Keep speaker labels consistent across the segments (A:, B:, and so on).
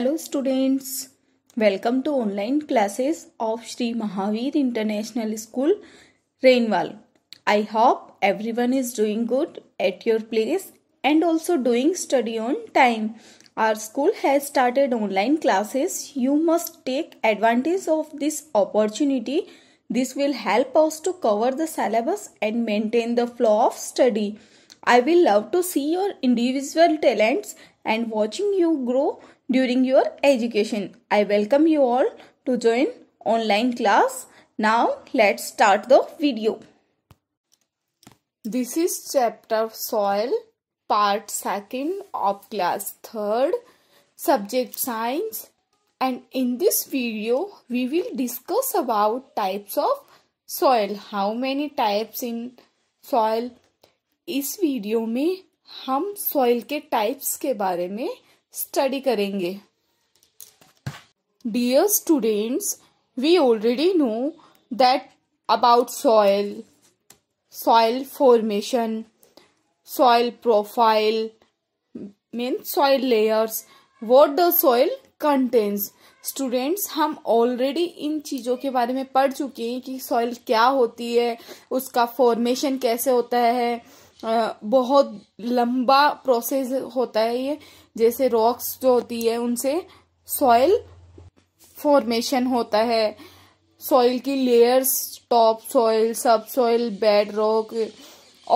A: Hello students, welcome to online classes of Sri Mahavir International School, Rainwal. I hope everyone is doing good at your place and also doing study on time. Our school has started online classes. You must take advantage of this opportunity. This will help us to cover the syllabus and maintain the flow of study. I will love to see your individual talents and watching you grow during your education. I welcome you all to join online class. Now let's start the video. This is chapter soil part second of class third subject science and in this video we will discuss about types of soil how many types in soil इस video में हम soil के types के बारे में study करेंगे dear students we already know that about soil soil formation soil profile mean soil layers what the soil contents students हम already इन चीज़ों के बारे में पढ़ चुके हैं कि सॉइल क्या होती है उसका फॉर्मेशन कैसे होता है बहुत लंबा प्रोसेस होता है ये जैसे रॉक्स जो होती है उनसे सॉइल फॉर्मेशन होता है सॉइल की layers top soil sub soil bed rock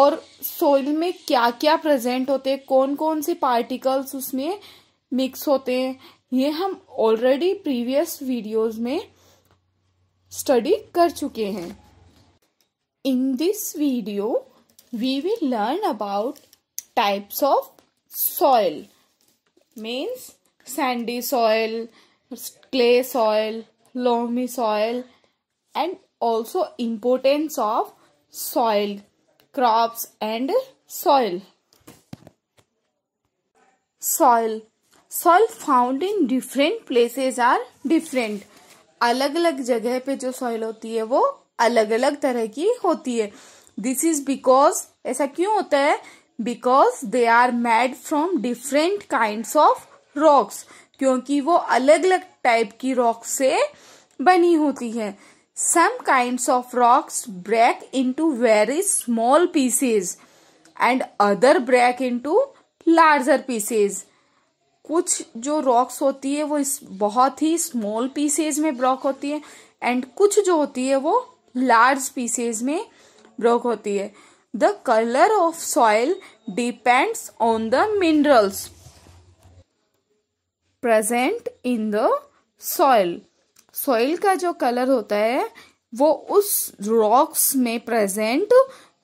A: और सॉइल में क्या क्या प्रेजेंट होते हैं कौन कौन से पार्टिकल्स उसमें मिक्स होते हैं ये हम ऑलरेडी प्रीवियस वीडियोस में स्टडी कर चुके हैं in this video we will learn about types of soil means sandy soil, clay soil, loamy soil and also importance of soil, crops and soil. Soil. Soil found in different places are different. अलग अलग जगह पे जो soil होती है वो अलग अलग तरह की होती है दिस इज बिकॉज ऐसा क्यों होता है because they are made from different kind of rocks क्योंकि वो अलग अलग टाइप की रॉक से बनी होती है some kind of rocks break into very small pieces and other break into larger pieces कुछ जो रॉक्स होती है वो इस बहुत ही स्मॉल पीसेज में ब्रॉक होती है एंड कुछ जो होती है वो लार्ज पीसेज में ब्रॉक होती है The color of soil depends on the minerals present in the soil. Soil का जो कलर होता है वो उस रॉक्स में प्रेजेंट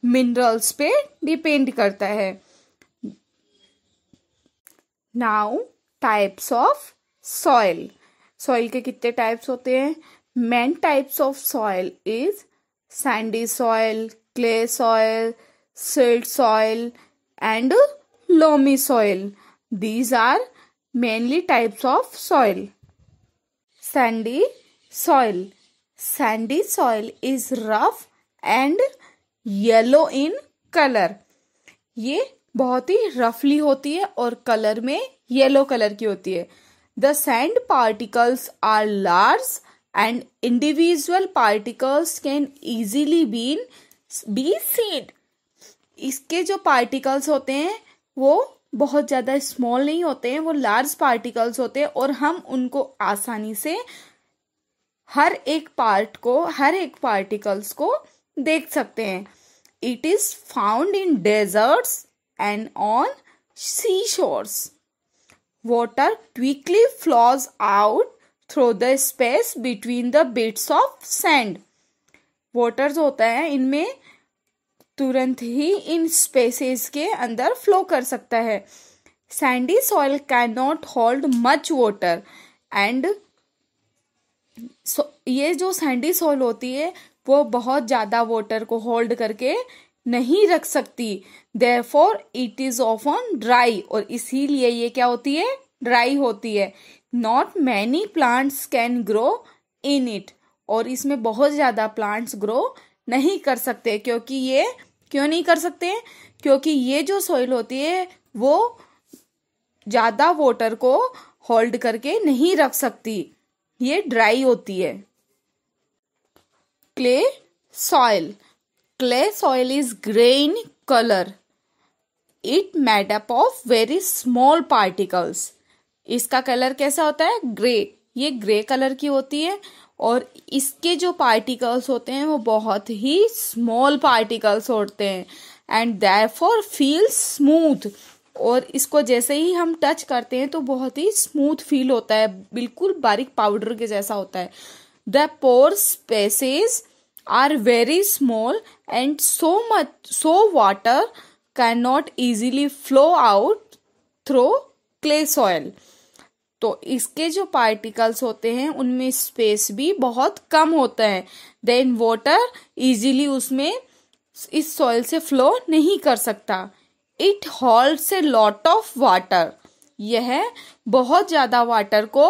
A: मिनरल्स पे डिपेंड करता है now types of soil soil के कितने टाइप्स होते हैं main types of soil is sandy soil clay soil, silt soil and loamy soil. These are mainly types of soil. Sandy soil. Sandy soil is rough and yellow in color. ये बहुत ही रफली होती है और colour में yellow colour की होती है the sand particles are large and individual particles can easily been be seen इसके जो पार्टिकल्स होते हैं वो बहुत ज़्यादा स्मॉल नहीं होते हैं वो लार्ज पार्टिकल्स होते हैं और हम उनको आसानी से हर एक पार्ट को हर एक पार्टिकल्स को देख सकते हैं it is found in deserts and on sea shores water quickly flows out through the space between the bits of sand waters होता है इनमें तुरंत ही इन स्पेसेस के अंदर फ्लो कर सकता है sandy soil can not hold much water and ये जो सैंडी सॉइल होती है वो बहुत ज़्यादा वाटर को होल्ड करके नहीं रख सकती therefore it is often dry और इसीलिए ये क्या होती है ड्राई होती है not many plants can grow in it और इसमें बहुत ज़्यादा प्लांट्स ग्रो नहीं कर सकते क्योंकि ये क्यों नहीं कर सकते क्योंकि ये जो सॉइल होती है वो ज़्यादा वाटर को होल्ड करके नहीं रख सकती ये ड्राई होती है clay soil clay soil is grain colour it it made of very small particles इसका कलर कैसा होता है ग्रे ये ग्रे कलर की होती है और इसके जो पार्टिकल्स होते हैं वो बहुत ही स्मॉल पार्टिकल्स होते हैं एंड फॉर फील स्मूथ और इसको जैसे ही हम टच करते हैं तो बहुत ही स्मूथ फील होता है बिल्कुल बारीक पाउडर के जैसा होता है the pore spaces are very small and so much so water can not easily flow out through clay soil तो इसके जो पार्टिकल्स होते हैं उनमें स्पेस भी बहुत कम होता है देन वाटर इजीली उसमें इस सॉइल से फ्लो नहीं कर सकता इट होल्ड से लॉट ऑफ वाटर यह बहुत ज़्यादा वाटर को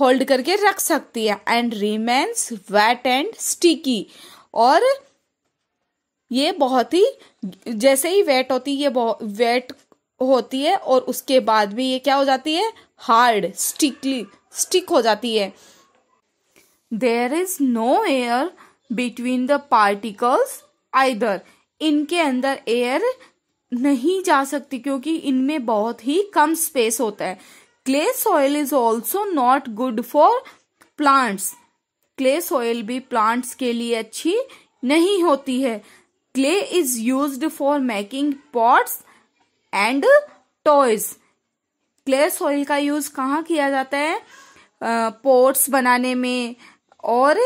A: होल्ड करके रख सकती है and remains wet and sticky और ये बहुत ही जैसे ही वेट होती है ये वेट होती है और उसके बाद भी ये क्या हो जाती है हार्ड स्टिकली स्टिक हो जाती है there is no air between the particles either इनके अंदर एयर नहीं जा सकती क्योंकि इनमें बहुत ही कम स्पेस होता है clay soil is also not good for plants clay soil भी प्लांट्स के लिए अच्छी नहीं होती है clay is use for making pots and toys clay soil का यूज कहाँ किया जाता है पोर्ट्स बनाने में और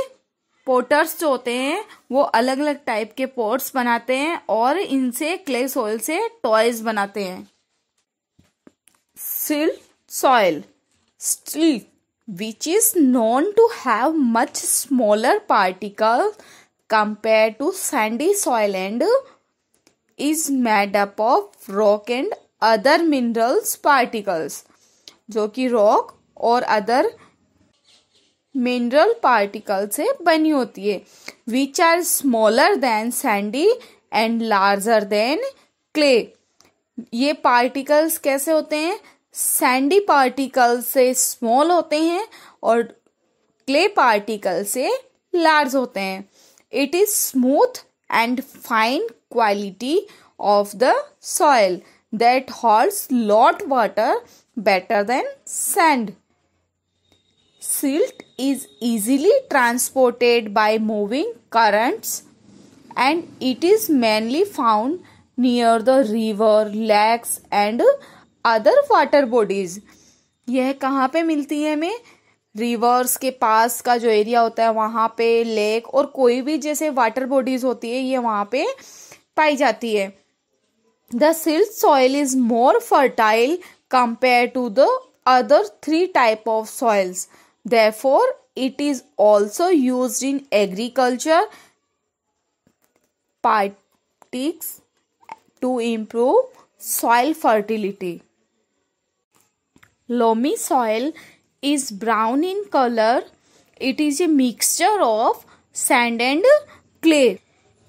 A: पोटर्स जो होते हैं वो अलग अलग टाइप के पोर्ट्स बनाते हैं और इनसे क्ले सॉइल से टॉयज बनाते हैं silt soil still which is known to have much smaller particle compare to sandy soil and is made up of rock and other minerals particles जो कि रॉक और अदर मिनरल पार्टिकल से बनी होती है which are smaller than sandy and larger than clay ये particles कैसे होते हैं सैंडी पार्टिकल से स्मॉल होते हैं और क्ले पार्टिकल से लार्ज होते हैं it is smooth and fine quality of the soil that holds lot water better than sand. Silt is easily transported by moving currents and it is mainly found near the river, lakes and other water bodies. यह कहाँ पे मिलती है हमें reverse के पास का जो area होता है वहाँ पे लेक और कोई भी जैसे वाटर बॉडीज होती है ये वहाँ पे पाई जाती है The silt soil is more fertile compared to the other three type of soils. Therefore, it is also used in agriculture practices to improve soil fertility. Loamy soil is brown in color. It is a mixture of sand and clay.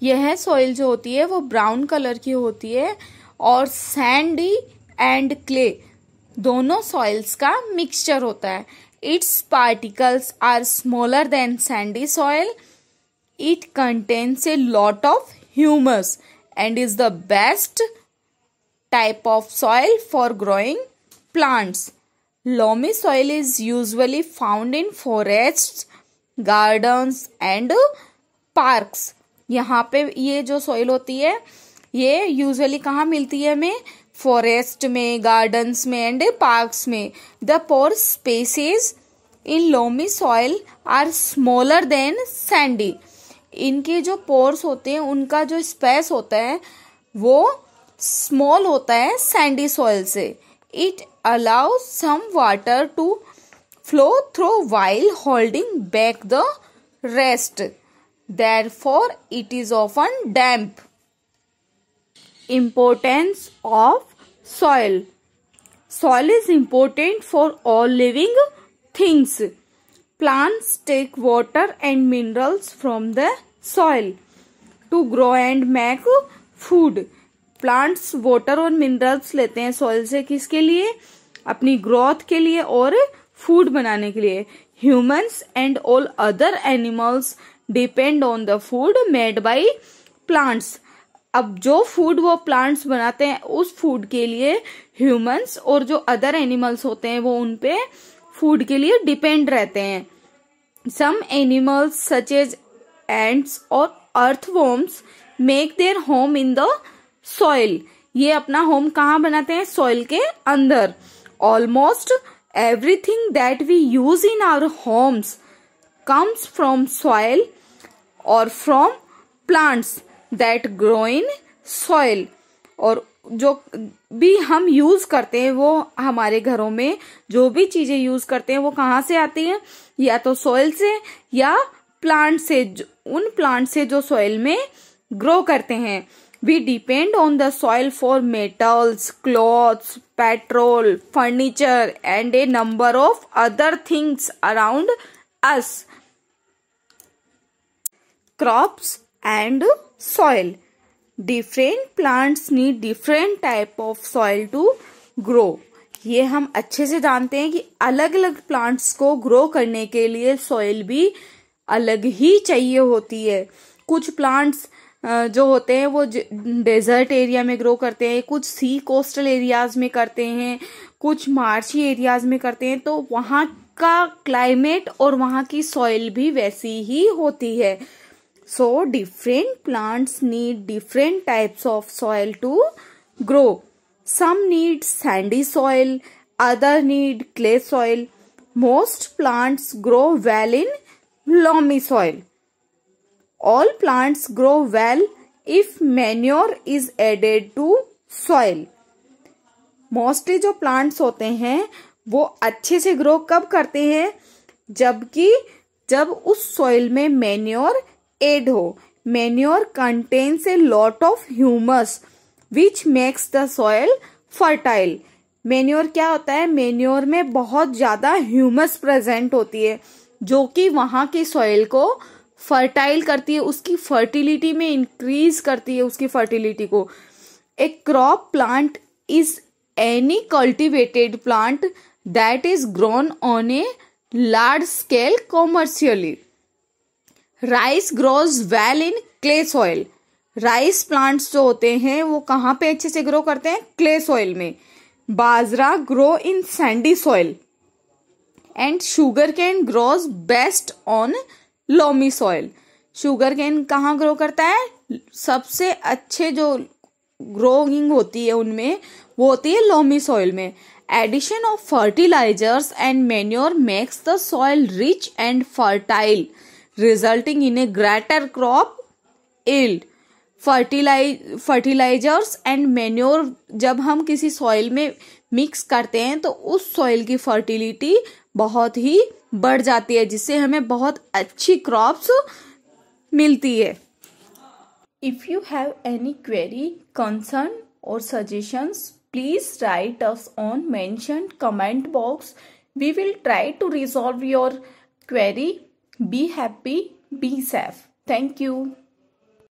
A: यह soil जो होती है वो brown colour की होती है और sandy and clay दोनों सॉइल्स का मिक्सचर होता है its particles are smaller than sandy soil it contains a lot of humus and is the best type of soil for growing plants loamy soil is usually found in forest gardens and parks यहाँ पे ये जो soil होती है ये usually कहाँ मिलती है हमें फॉरेस्ट में गार्डन्स में एंड पार्क्स में the pore spaces in loamy soil are smaller than sandy इनके जो पोर्स होते हैं उनका जो स्पेस होता है वो स्मॉल होता है सैंडी सॉइल से it allow some water to flow through while holding back the rest therefore it is often damp importance of soil soil is important for all living things plants take water and minerals from the soil to grow and make food plants water or minerals lete hain soil se kiske liye apni growth ke liye aur food banane ke liye humans and all other animals depend on the food made by plants अब जो food वो plants बनाते हैं उस food के लिए humans और जो अदर एनिमल्स होते हैं वो उनपे फूड के लिए डिपेंड रहते हैं some animals such as ants और earthworms make their home in the soil ये अपना होम कहाँ बनाते हैं सॉइल के अंदर almost everything that we use in our homes comes from soil और from plants that grow in soil और जो भी हम यूज करते हैं वो हमारे घरों में जो भी चीजें यूज करते हैं वो कहाँ से आती हैं या तो सॉइल से या प्लांट से उन प्लांट से जो सॉइल में ग्रो करते हैं we depend on the soil for metals clothes petrol furniture and a number of other things around us crops and soil. Different plants need different type of soil to grow. ये हम अच्छे से जानते हैं कि अलग अलग प्लांट्स को ग्रो करने के लिए सॉइल भी अलग ही चाहिए होती है कुछ प्लांट्स जो होते हैं वो डेजर्ट एरिया में ग्रो करते हैं कुछ सी कोस्टल एरियाज में करते हैं कुछ मार्ची एरियाज में करते हैं तो वहाँ का क्लाइमेट और वहाँ की सॉइल भी वैसी ही होती है So different plants need different types of soil to grow. Some need sandy soil, other need clay soil. Most plants grow well in loamy soil. All plants grow well if manure is added to soil. Mostly जो plants होते हैं वो अच्छे से grow कब करते हैं जबकि jab us soil mein manure हो manure contains a lot of humus which makes the soil fertile manure क्या होता है मेन्योर में बहुत ज़्यादा ह्यूमस प्रेजेंट होती है जो कि वहां की सॉइल को फर्टाइल करती है उसकी फर्टिलिटी में इंक्रीज करती है उसकी फर्टिलिटी को a crop plant is any cultivated plant that is grown on a large scale commercially rice grows well in clay soil rice plants जो होते हैं वो कहाँ पे अच्छे से ग्रो करते हैं क्ले सॉइल में bajra grow in sandy soil and sugarcane grows best on loamy soil sugarcane कहाँ ग्रो करता है सबसे अच्छे जो ग्रोइंग होती है उनमें वो होती है लोमी सॉइल में addition of fertilizers and manure makes the soil rich and fertile resulting in a greater crop yield fertilize fertilizers and manure जब हम किसी सॉइल में मिक्स करते हैं तो उस सॉइल की फर्टिलिटी बहुत ही बढ़ जाती है जिससे हमें बहुत अच्छी क्रॉप्स मिलती है if you have any query concern or suggestions please write us on mention comment box we will try to resolve your query Be happy, be safe. Thank you.